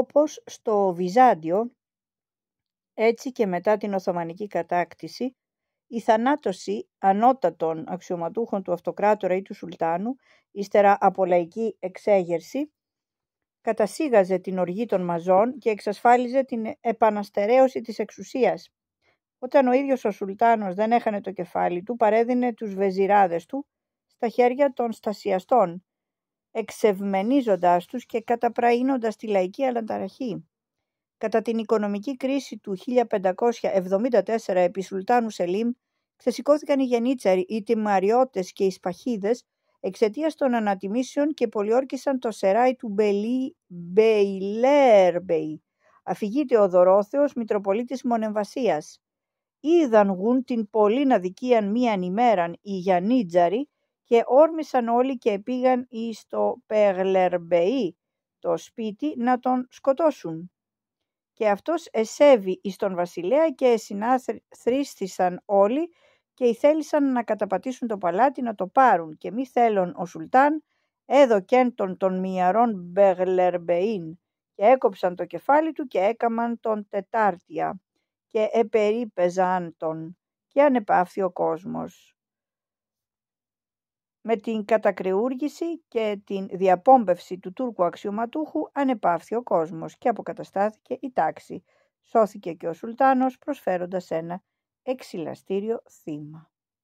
Όπως στο Βυζάντιο, έτσι και μετά την Οθωμανική κατάκτηση, η θανάτωση ανώτατων αξιωματούχων του αυτοκράτορα ή του σουλτάνου, ύστερα από λαϊκή εξέγερση, κατασύγαζε την οργή των μαζών και εξασφάλιζε την επαναστερέωση της εξουσίας. Όταν ο ίδιος ο Σουλτάνος δεν έχανε το κεφάλι του, παρέδινε τους βεζιράδες του στα χέρια των στασιαστών, εξευμενίζοντάς τους και καταπραίνοντας τη λαϊκή αλλανταραχή. Κατά την οικονομική κρίση του 1574 επί Σουλτάνου Σελίμ, ξεσηκώθηκαν οι γενίτσαροι, οι τιμαριώτες και οι σπαχίδες εξαιτίας των ανατιμήσεων και πολιόρκησαν το σεράι του Μπελί Μπεϊλέρμπεϊ. Αφηγείται ο Δωρόθεος, Μητροπολίτης Μονεμβασίας. Είδαν γουν την πολύ αδικίαν μίαν ημέραν οι Γιαννίτζαροι και όρμησαν όλοι και πήγαν εις το Πεγλερμπεή, το σπίτι, να τον σκοτώσουν. Και αυτός εσέβη εις τον βασιλέα και συνάθρίστησαν όλοι και θέλησαν να καταπατήσουν το παλάτι να το πάρουν και μη θέλων ο Σουλτάν έδωκεν τον των μιαρόν Μπεγλερμπεήν και έκοψαν το κεφάλι του και έκαμαν τον τετάρτια και επερίπεζαν τον και ανεπάφθη ο κόσμος με την κατακρεούργηση και την διαπόμπευση του Τούρκου αξιωματούχου ανεπάφθη ο κόσμος και αποκαταστάθηκε η τάξη. Σώθηκε και ο Σουλτάνος προσφέροντας ένα εξυλαστήριο θύμα.